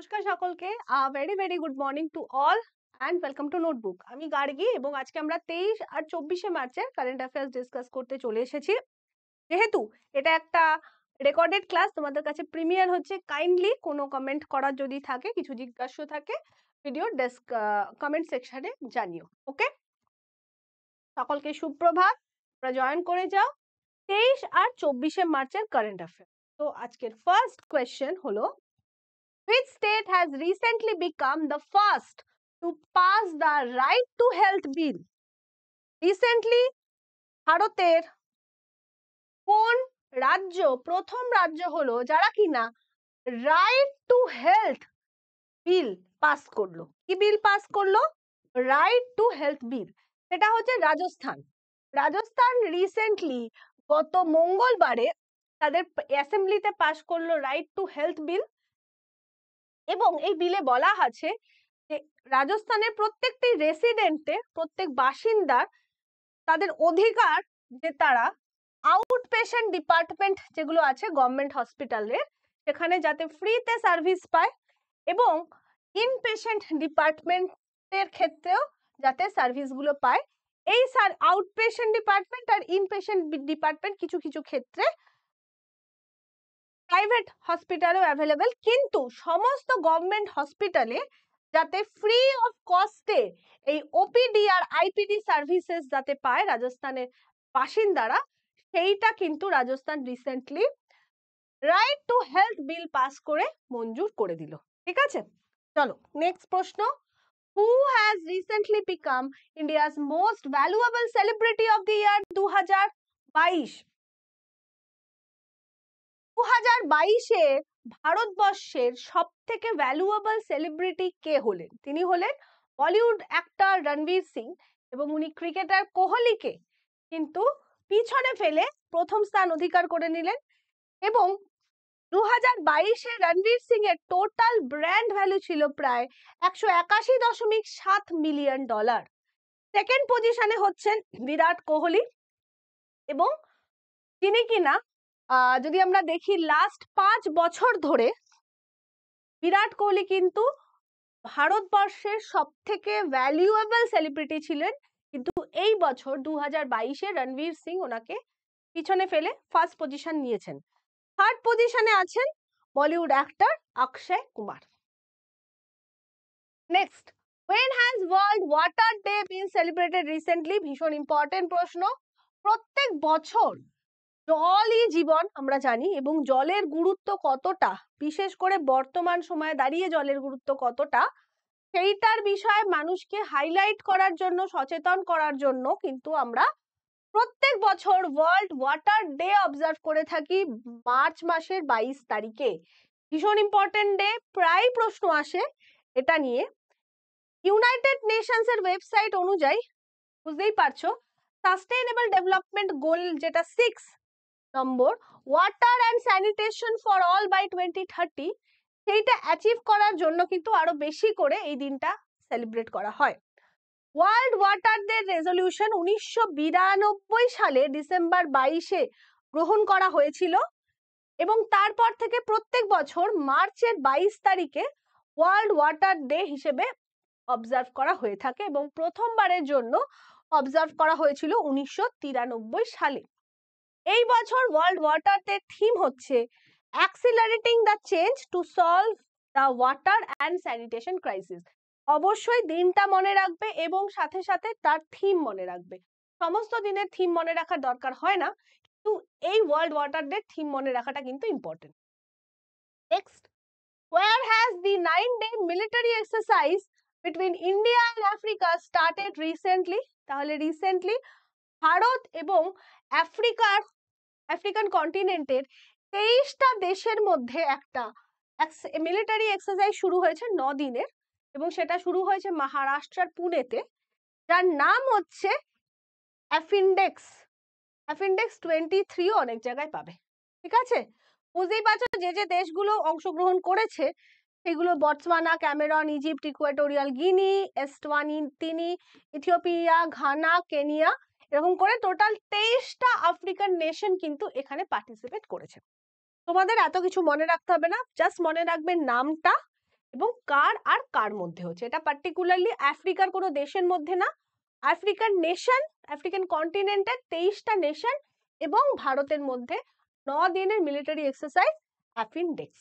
নমস্কার সকলকে very very good morning to all and welcome to notebook আমি গার্গি এবং আজকে আমরা তেইশ আর চব্বিশে মার্চের কারেন্ট অ্যাফেয়ার্স ডিসকাস করতে চলে এসেছি যেহেতু এটা একটা রেকর্ডেড ক্লাস তোমাদের কাছে প্রিমিয়ার হচ্ছে কাইন্ডলি কোনো কমেন্ট করার যদি থাকে কিছু জিজ্ঞাসা থাকে ভিডিও ডেস্ক কমেন্ট সেকশানে জানিও ওকে সকলকে সুপ্রভাত তোমরা জয়েন করে যাও তেইশ আর চব্বিশে মার্চের কারেন্ট অ্যাফেয়ার তো আজকের ফার্স্ট কোয়েশ্চেন হলো Which state has recently become the first to pass the right to health bill? Recently ভারতের কোন রাজ্য প্রথম রাজ্য হলো যারা কিনা right to health bill pass করলো কি বিল পাস করলো রাইট টু হেলথ বিল সেটা হচ্ছে রাজস্থান রাজস্থান রিসেন্টলি গত মঙ্গলবারে তাদের অ্যাসেম্বলিতে পাশ করলো রাইট টু হেলথ বিল এবং এই বিলে বলা আছে যে রাজস্থানের প্রত্যেকটি রেসিডেন্টে প্রত্যেক বাসিন্দার তাদের অধিকার যে তারা আউট পেশেন্ট ডিপার্টমেন্ট যেগুলো আছে গভর্নমেন্ট হসপিটালের সেখানে যাতে ফ্রিতে সার্ভিস পায় এবং ইনপেশেন্ট ডিপার্টমেন্টের ক্ষেত্রেও যাতে সার্ভিসগুলো পায় এই আউট আউটপেশেন্ট ডিপার্টমেন্ট আর ইনপেশেন্ট ডিপার্টমেন্ট কিছু কিছু ক্ষেত্রে প্রাইভেট হসপিটালেও অ্যাভেলেবেল কিন্তু সমস্ত গভর্নমেন্ট হসপিটালে যাতে ফ্রি অফ কস্টে এই ওপিডি আর আইপিডি সার্ভিসেস যাতে পায় রাজস্থানের বাসিন্দারা সেইটা কিন্তু Rajasthan recently right to health bill pass করে মঞ্জুর করে দিল ঠিক আছে চলো নেক্সট প্রশ্ন who has recently become India's most valuable celebrity of the year দু হাজার বাইশ দু হাজার বাইশে ভারতবর্ষের সব থেকে ভ্যালুয়েবল সেলিব্রিটি কে হলেন তিনি হলেন বলিউড অ্যাক্টর রণবীর সিং এবং উনি ক্রিকেটার কোহলিকে কিন্তু পিছনে ফেলে প্রথম স্থান অধিকার করে নিলেন এবং দু হাজার বাইশে রণবীর সিং এর টোটাল ব্র্যান্ড ভ্যালু ছিল প্রায় একশো একাশি দশমিক সাত মিলিয়ন ডলার সেকেন্ড পজিশনে হচ্ছেন বিরাট কোহলি এবং তিনি কিনা যদি আমরা দেখি লাস্ট পাঁচ বছর ধরে বিরাট কোহলি কিন্তু ভারতবর্ষের সব থেকে ভ্যালুয়েবল সেলিব্রিটি ছিলেন কিন্তু এই বছর দু হাজার বাইশে রণবীর সিং ওনাকে পিছনে ফেলে ফার্স্ট পজিশন নিয়েছেন থার্ড পজিশনে আছেন Bollywood actor Akshay Kumar next when has world water day been celebrated recently ভীষণ ইম্পর্টেন্ট প্রশ্ন প্রত্যেক বছর জলই জীবন আমরা জানি এবং জলের গুরুত্ব কতটা বিশেষ করে বর্তমান সময়ে দাঁড়িয়ে জলের গুরুত্ব কতটা সেইটার বিষয়ে মানুষকে হাইলাইট করার জন্য সচেতন করার জন্য কিন্তু আমরা প্রত্যেক বছর ওয়ার্ল্ড ওয়াটার ডে অবজার্ভ করে থাকি মার্চ মাসের বাইশ তারিখে ভীষণ ইম্পর্টেন্ট ডে প্রায় প্রশ্ন আসে এটা নিয়ে ইউনাইটেড নেশনস এর ওয়েবসাইট অনুযায়ী বুঝতেই পারছো সাস্টেইনেবল ডেভেলপমেন্ট গোল যেটা six number water and sanitation for all by twenty thirty সেইটা অ্যাচিভ করার জন্য কিন্তু আরো বেশি করে এই দিনটা সেলিব্রেট করা হয় ওয়ার্ল্ড ওয়াটার ডে রেজলিউশন উনিশশো সালে ডিসেম্বর বাইশে গ্রহণ করা হয়েছিল এবং তারপর থেকে প্রত্যেক বছর মার্চের বাইশ তারিখে ওয়ার্ল্ড ওয়াটার ডে হিসেবে অবজার্ভ করা হয়ে থাকে এবং প্রথমবারের জন্য অবজার্ভ করা হয়েছিল উনিশশো সালে এই বছর ওয়ার্ল্ড ওয়াটার ডে থিম হচ্ছে accelerating the change to solve the water and sanitation crisis অবশ্যই দিনটা মনে রাখবে এবং সাথে সাথে তার থিম মনে রাখবে সমস্ত দিনের থিম মনে রাখার দরকার হয় না কিন্তু এই ওয়ার্ল্ড ওয়াটার ডে থিম মনে রাখাটা কিন্তু important next where has the nine day military exercise between India and Africa started recently তাহলে রিসেন্টলি ভারত এবং আফ্রিকার আফ্রিকান কন্টিনেন্টের তেইশটা দেশের মধ্যে একটা মিলিটারি এক্সারসাইজ শুরু হয়েছে ন দিনের এবং সেটা শুরু হয়েছে মহারাষ্ট্রের পুনেতে যার নাম হচ্ছে অ্যাফিনডেক্স অ্যাফিনডেক্স টোয়েন্টি থ্রিও অনেক জায়গায় পাবে ঠিক আছে বুঝতেই পারছো যে যে দেশগুলো অংশগ্রহণ করেছে সেগুলো Botswana Cameroon Egypt Equatorial Guinea Eswatini তিনি ইথিওপিয়া ঘানা কেনিয়া এরকম করে টোটাল তেইশটা আফ্রিকান নেশন কিন্তু এখানে পার্টিসিপেট করেছে তোমাদের এত কিছু মনে রাখতে হবে না জাস্ট মনে রাখবে নামটা এবং কার আর কার মধ্যে হচ্ছে এটা পার্টিকুলারলি আফ্রিকার কোনো দেশের মধ্যে না আফ্রিকান নেশন আফ্রিকান কন্টিনেন্টের তেইশটা নেশন এবং ভারতের মধ্যে ন দিনের military exercise Afindex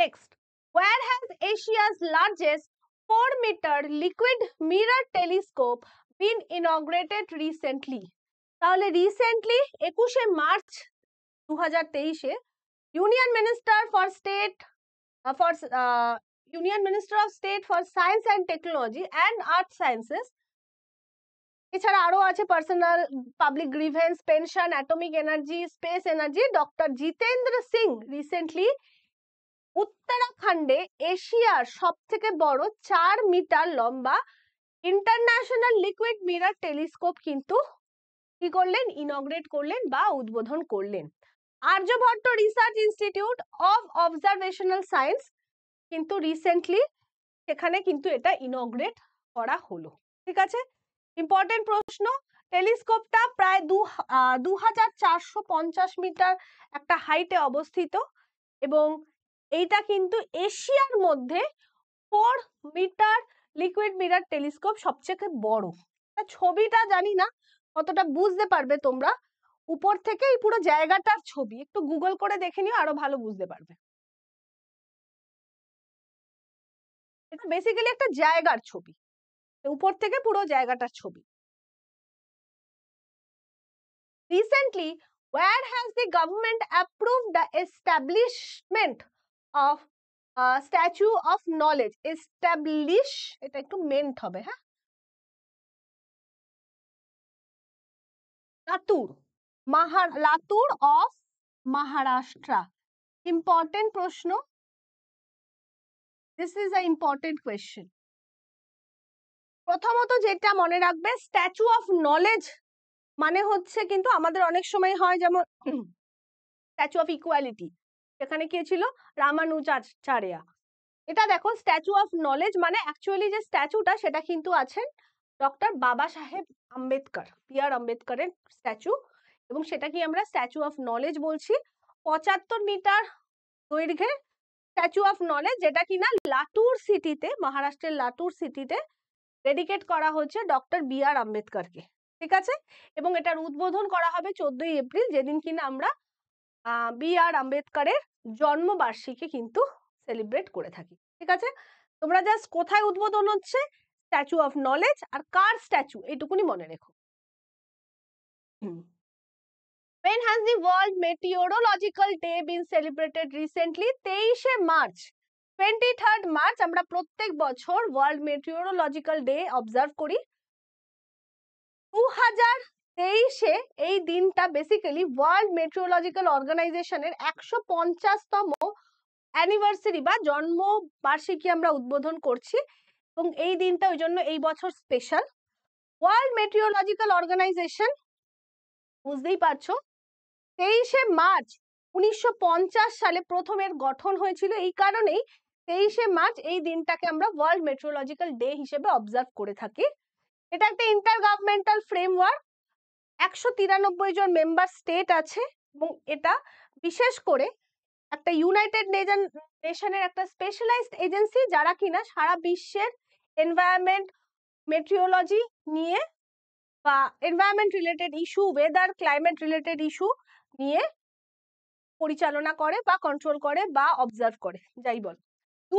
next where has Asia's largest four metre liquid mirror telescope been inaugurated recently তাহলে রিসেন্টলি একুশে মার্চ দু হাজার তেইশে union minister for state for union minister of state for science and technology and earth sciences এছাড়া আরও আছে personal public grievance pension atomic energy space energy doctor Jitendra Singh recently উত্তরাখণ্ডে এশিয়ার সব থেকে বড় চার মিটার লম্বা ইন্টারন্যাশনাল লিকুইড মিরার টেলিস্কোপ কিন্তু কি করলেন ইনগ্রেট করলেন বা উদ্বোধন করলেন Aryabhatta research institute of observational science কিন্তু রিসেন্টলি সেখানে কিন্তু এটা ইনগ্রেট করা হলো ঠিক আছে ইম্পর্টেন্ট প্রশ্ন টেলিস্কোপটা প্রায় দু হাজার চারশো পঞ্চাশ মিটার একটা হাইটে অবস্থিত এবং এইটা কিন্তু এশিয়ার মধ্যে four metre liquid mirror telescope সবচেয়ে বড় ছবিটা জানি না কতটা বুঝতে পারবে তোমরা উপর থেকে এই পুরো জায়গাটার ছবি একটু গুগল করে দেখে নিও আরো ভালো বুঝতে পারবে এটা বেসিক্যালি একটা জায়গার ছবি উপর থেকে পুরো জায়গাটার ছবি recently where has the government approve the establishment of statue of knowledge establish এটা একটু মেন্ট হবে হ্যাঁ লাতুর মাহার লাতুর অফ মহারাষ্ট্র ইম্পর্টেন্ট প্রশ্ন this is a important question প্রথমত যেটা মনে রাখবে স্ট্যাচু অফ নলেজ মানে হচ্ছে কিন্তু আমাদের অনেক সময় হয় যেমন স্ট্যাচু অফ ইকুয়ালিটি সেখানে কে ছিল রামানুজাচার্যা এটা দেখো স্ট্যাচু অফ নলেজ মানে অ্যাকচুয়ালি যে স্ট্যাচুটা সেটা কিন্তু আছেন ডক্টর বাবা সাহেব আম্বেদকর বি আর আম্বেদকরের স্ট্যাচু এবং সেটা কি আমরা স্ট্যাচু অফ নলেজ বলছি পঁচাত্তর মিটার দৈর্ঘ্যে স্ট্যাচু অফ নলেজ যেটা কিনা লাটুর সিটিতে মহারাষ্ট্রের লাটুর সিটিতে ডেডিকেট করা হচ্ছে ডক্টর বি আর আম্বেদকরকে ঠিক আছে এবং এটার উদ্বোধন করা হবে চোদ্দই এপ্রিল যেদিন কিনা আমরা বি আর আম্বেদকারের জন্মবার্ষিকী কিন্তু সেলিব্রেট করে থাকি ঠিক আছে তোমরা জাস্ট কোথায় উদ্বোধন হচ্ছে স্ট্যাচু অফ নলেজ আর কার স্ট্যাচু এইটুকুনি মনে রেখো When has the World Meteorological Day been celebrated recently? তেইশে মার্চ টোয়েন্টি থার্ড মার্চ আমরা প্রত্যেক বছর ওয়ার্ল্ড Meteorological ডে অবজার্ভ করি দু হাজার তেইশে এই দিনটা বেসিক্যালি ওয়ার্ল্ড মেট্রোলজিক্যাল অর্গানাইজেশনের একশো পঞ্চাশতম অ্যানিভার্সারি বা জন্মবার্ষিকী আমরা উদ্বোধন করছি এবং এই দিনটা ওই জন্য এই বছর স্পেশাল ওয়ার্ল্ড মেট্রিওলজিক্যাল অর্গানাইজেশন বুঝতেই পারছো তেইশে মার্চ উনিশশো সালে প্রথমের গঠন হয়েছিল এই কারণেই তেইশে মার্চ এই দিনটাকে আমরা ওয়ার্ল্ড মেট্রোলজিক্যাল ডে হিসেবে অবজার্ভ করে থাকি এটা একটা ইন্টার গভর্নমেন্টাল ফ্রেমওয়ার্ক একশো তিরানব্বই জন মেম্বার স্টেট আছে এবং এটা বিশেষ করে একটা ইউনাইটেড নেশনের একটা স্পেশালাইজড এজেন্সি যারা কিনা সারা বিশ্বের এনভায়রনমেন্ট মেট্রিওলজি নিয়ে বা environment related issue weather climate related issue নিয়ে পরিচালনা করে বা কন্ট্রোল করে বা অবজার্ভ করে যাই বল দু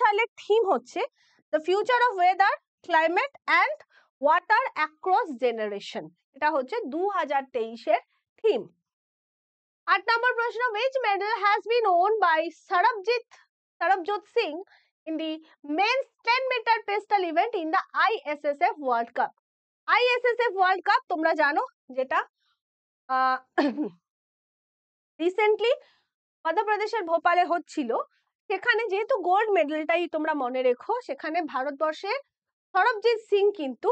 সালে থিম হচ্ছে the future of weather climate and water across generation এটা হচ্ছে দু হাজার তেইশের থিম আট নম্বর প্রশ্ন which medal has been won by Sarabjit Sarabjot Singh event in the I S S F world cup I S S F world cup তোমরা জানো যেটা রিসেন্টলি মধ্যপ্রদেশের ভোপালে হচ্ছিল সেখানে যেহেতু গোল্ড মেডেলটাই তোমরা মনে রেখো সেখানে ভারতবর্ষের সরবজিৎ সিং কিন্তু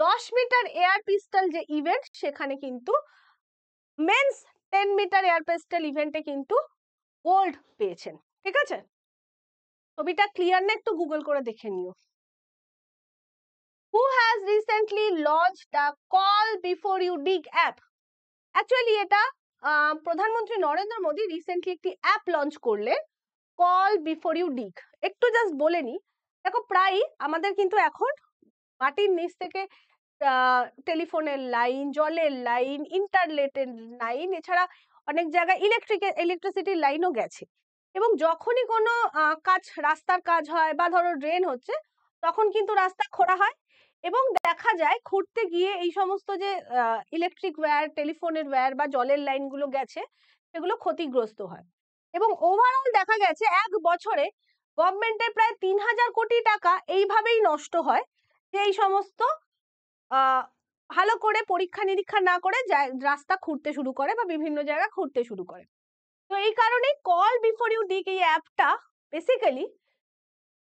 দশ মিটার এয়ার পিস্টল যে ইভেন্ট সেখানে কিন্তু men's ten metre air pistol ইভেন্টে কিন্তু গোল্ড পেয়েছেন ঠিক আছে ছবিটা ক্লিয়ার না একটু গুগল করে দেখে নিও who has recently launch the call before you dig app actually এটা প্রধানমন্ত্রী নরেন্দ্র মোদী রিসেন্টলি একটি অ্যাপ লঞ্চ করলেন কল বিফোর ইউ ডিগ একটু জাস্ট বলে নি দেখো প্রায় আমাদের কিন্তু এখন মাটির নিচ থেকে টেলিফোনের লাইন জলের লাইন ইন্টারনেটের লাইন এছাড়া অনেক জায়গায় ইলেকট্রিক ইলেকট্রিসিটির লাইনও গেছে এবং যখনই কোনো কাজ রাস্তার কাজ হয় বা ধরো ড্রেন হচ্ছে তখন কিন্তু রাস্তা খোঁড়া হয় এবং দেখা যায় খুঁড়তে গিয়ে এই সমস্ত যে ইলেকট্রিক ওয়্যার টেলিফোনের ওয়্যার বা জলের লাইনগুলো গেছে সেগুলো ক্ষতিগ্রস্ত হয় এবং ওভারঅল দেখা গেছে এক বছরে গভর্নমেন্টের প্রায় তিন হাজার কোটি টাকা এইভাবেই নষ্ট হয় এই সমস্ত ভালো করে পরীক্ষা নিরীক্ষা না করে রাস্তা খুঁড়তে শুরু করে বা বিভিন্ন জায়গা খুঁড়তে শুরু করে তো এই কারণে কল বিফোর ইউ ডিক এই অ্যাপটা বেসিক্যালি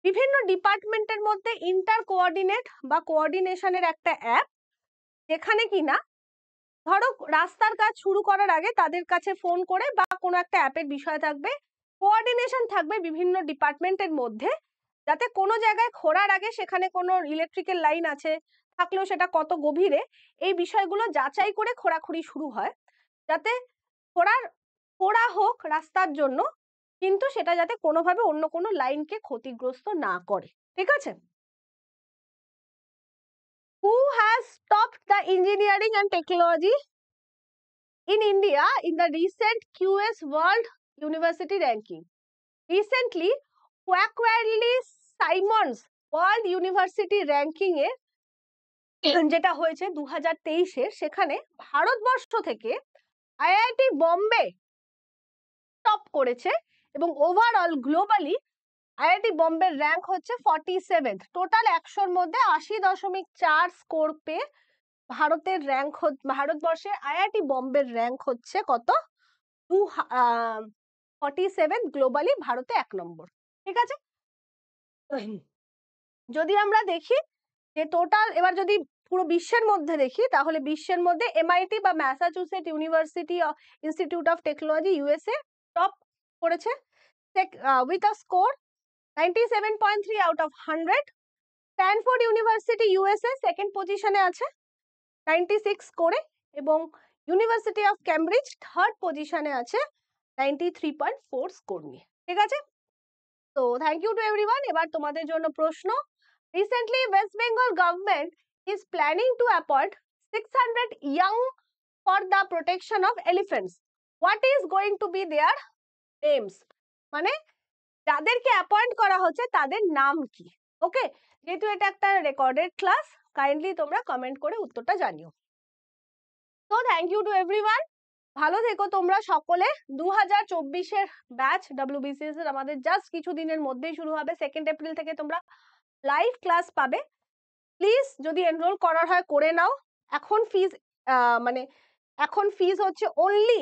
বিভিন্ন ডিপার্টমেন্টের মধ্যে ইন্টার কোঅর্ডিনেট বা কোঅর্ডিনেশনের একটা অ্যাপ যেখানে কিনা ধরো রাস্তার কাজ শুরু করার আগে তাদের কাছে ফোন করে বা কোনো একটা অ্যাপের বিষয় থাকবে কোঅর্ডিনেশন থাকবে বিভিন্ন ডিপার্টমেন্টের মধ্যে যাতে কোনো জায়গায় খোঁড়ার আগে সেখানে কোনো ইলেকট্রিক্যাল লাইন আছে থাকলেও সেটা কত গভীরে এই বিষয়গুলো যাচাই করে খোঁড়াখুড়ি শুরু হয় যাতে খোঁড়ার খোঁড়া হোক রাস্তার জন্য কিন্তু সেটা যাতে কোনোভাবে অন্য কোনো লাইনকে ক্ষতিগ্রস্ত না করে ঠিক আছে who has stop the engineering and technology in India in the recent QS world university ranking recently Quackwardly Symonds world university ranking এ যেটা হয়েছে দু হাজার তেইশে সেখানে ভারতবর্ষ থেকে আইআইটি বম্বে টপ করেছে এবং ওভারঅল গ্লোবালি আইআইটি বম্বের র্যাঙ্ক হচ্ছে ফর্টি সেভেন্থ টোটাল একশোর মধ্যে আশি দশমিক চার স্কোর পেয়ে ভারতের র্যাঙ্ক ভারতবর্ষে আইআইটি বম্বের র্যাঙ্ক হচ্ছে কত টু ফর্টি সেভেন গ্লোবালি ভারতে এক নম্বর ঠিক আছে যদি আমরা দেখি যে টোটাল এবার যদি পুরো বিশ্বের মধ্যে দেখি তাহলে বিশ্বের মধ্যে এমআইটি বা Massachusetts university institute of technology USA top করেছে with a score ninety seven point three out of hundred Stanford university USA second পজিশনে আছে নাইনটি সিক্স করে এবং ইউনিভার্সিটি অফ ক্যামব্রিজ থার্ড পজিশনে আছে ninety three point four score নিয়ে ঠিক আছে তো থ্যাংক ইউ টু এভরিওয়ান এবার তোমাদের জন্য প্রশ্ন recently West Bengal government is planning to appoint six hundred young for the protection of elephants what is going to be their names মানে যাদেরকে অ্যাপয়েন্ট করা হচ্ছে তাদের নাম কি ওকে যেহেতু এটা একটা রেকর্ডেড ক্লাস কাইন্ডলি তোমরা কমেন্ট করে উত্তরটা জানিও তো থ্যাংক ইউ টু এভরিওয়ান ভালো থেকো তোমরা সকলে দু হাজার চব্বিশের ব্যাচ ডাব্লিউবিসিএস এর আমাদের জাস্ট কিছু দিনের মধ্যেই শুরু হবে সেকেন্ড এপ্রিল থেকে তোমরা লাইভ ক্লাস পাবে প্লিজ যদি এনরোল করার হয় করে নাও এখন ফিজ মানে এখন ফিজ হচ্ছে অনলি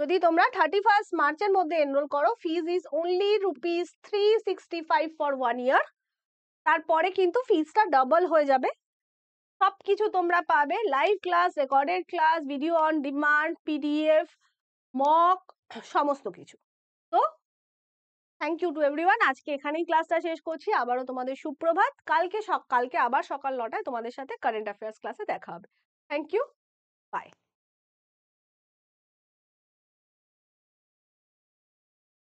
যদি তোমরা থার্টি ফার্স্ট মার্চের মধ্যে এনরোল করো fees is only rupees three sixty five for one year তারপরে কিন্তু ফিজটা ডাবল হয়ে যাবে সব কিছু তোমরা পাবে live class recorded class video on demand PDF mock সমস্ত কিছু তো থ্যাংক ইউ টু এভরিওয়ান আজকে এখানেই ক্লাসটা শেষ করছি আবারও তোমাদের সুপ্রভাত কালকে কালকে আবার সকাল নটায় তোমাদের সাথে কারেন্ট অ্যাফেয়ার্স ক্লাসে দেখা হবে থ্যাংক ইউ বাই